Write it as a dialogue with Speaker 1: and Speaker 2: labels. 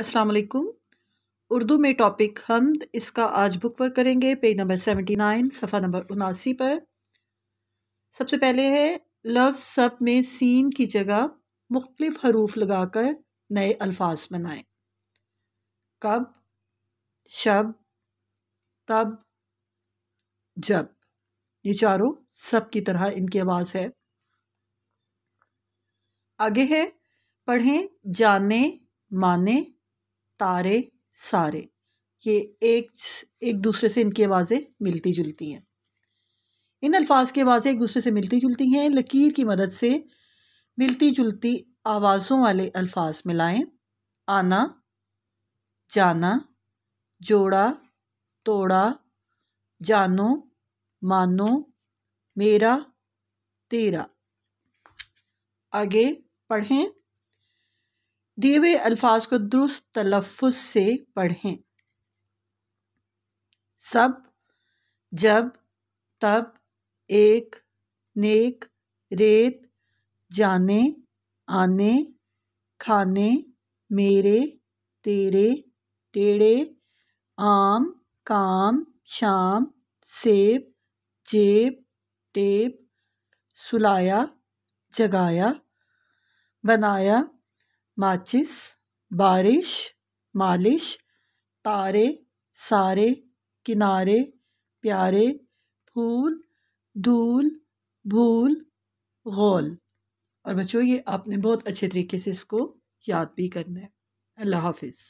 Speaker 1: असलकुम उर्दू में टॉपिक हमद इसका आज बुक वर्क करेंगे पेज नंबर सेवेंटी नाइन सफ़ा नंबर उनासी पर सबसे पहले है लव सब में सीन की जगह मुख्तलिफ हरूफ लगा कर नए अल्फाज बनाएं कब शब तब जब ये चारों सब की तरह इनकी आवाज़ है आगे है पढ़ें जाने माने तारे सारे ये एक एक दूसरे से इनकी आवाज़ें मिलती जुलती हैं इन अल्फाज की आवाज़ें एक दूसरे से मिलती जुलती हैं लकीर की मदद से मिलती जुलती आवाज़ों वाले अल्फाज मिलाएं आना जाना जोड़ा तोड़ा जानो मानो मेरा तेरा आगे पढ़ें दिए हुए अल्फाज को दुरुस्त तलफ़ से पढ़ें सब जब तब एक नेक रेत जाने आने खाने मेरे तेरे टेढ़े आम काम शाम सेब जेब टेप सुलाया जगाया बनाया माचिस बारिश मालिश तारे सारे किनारे प्यारे फूल धूल भूल गोल और बच्चों ये आपने बहुत अच्छे तरीके से इसको याद भी करना है अल्लाह हाफिज़